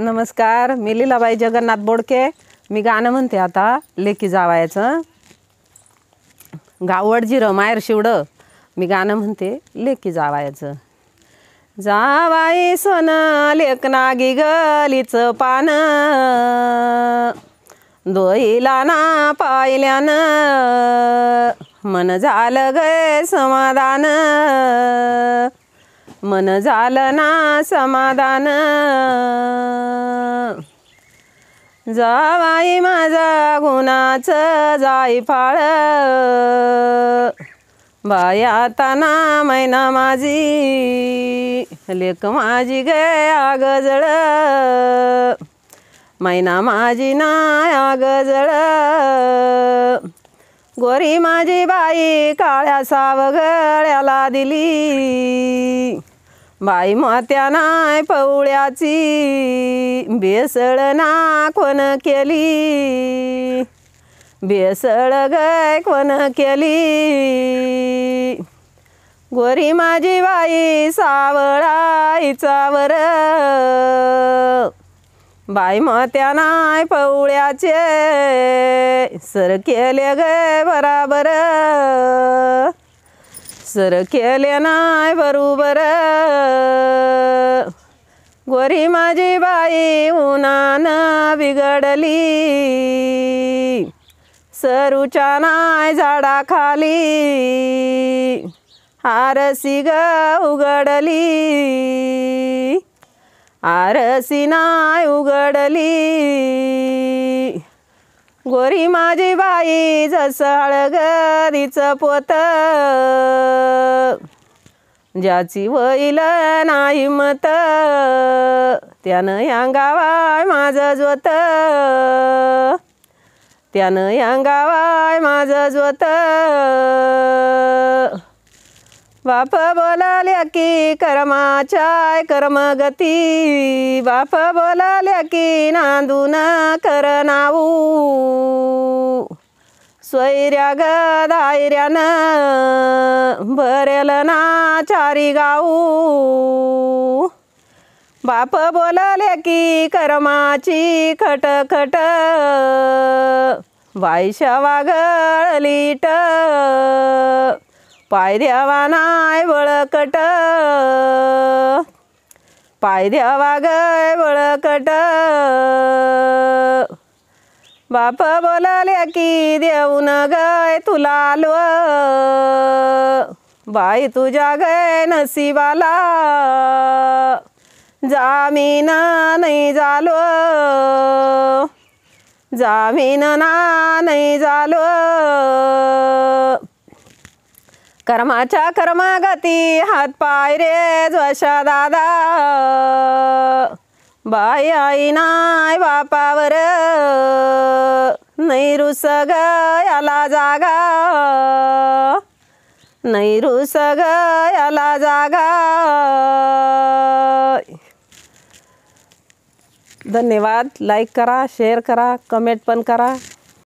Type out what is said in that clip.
नमस्कार मी लीलाबाई जगन्नाथ बोडके मी गाणं म्हणते आता लेकी जावायचं गावड जिरं मायर शिवडं मी गाणं म्हणते लेकी जावायचं जावाई सोन लेखनागी गलीच पान दोईला ना पाहिल्यानं मन झालं गे समाधान मन झालं ना समाधान जावाई माझा गुणाचं जाई फाळ बायाताना ना मैना माझी लेख माझी गया गजळ मैना माझी ना गजळ गोरी माझी बाई काळ्या सावगळ्याला दिली बाई मात्या नाय पवळ्याची बेसळ ना कोण केली बेसळ गाय कोण केली गोरी माझी बाई सावळाई चावर बाई मात्या नाय पवळ्याचे सर केले गे बराबर सर केले नाय बरोबर गोरी माझी बाई उन्हानं बिघडली सरूच्या नाय खाली, आरसी ग उघडली आरसी नाय उघडली गोरी माझी बाई जसं घरीचं पोत ज्याची वैल नाही मत त्यानं या गावाय माझं जोत त्यानं या गावाय माझं ज्वत बाप बोलाल्या की कर्माचाय कर्मगती बाप बोलाल्या की नांदून कर नाऊ सोयऱ्या दायर्यान भरेल ना चारी गाऊ बाप बोलले की करमाची खटखट खट बायशा वागळलीट पाय द्यावा नाय बळकट पाय बळकट बाप बोलाल्या की देऊन गाय तुला लो बाई तुझ्या गय नसीबाला जामीना नाही झालो जामीन नाही झालो कर्माच्या कर्मागती हात पाय रे ज्वशा दादा बाय आई नाय बापावर नाही रुस याला जागा नाही रुस याला जागा धन्यवाद लाईक करा शेअर करा कमेंट पण करा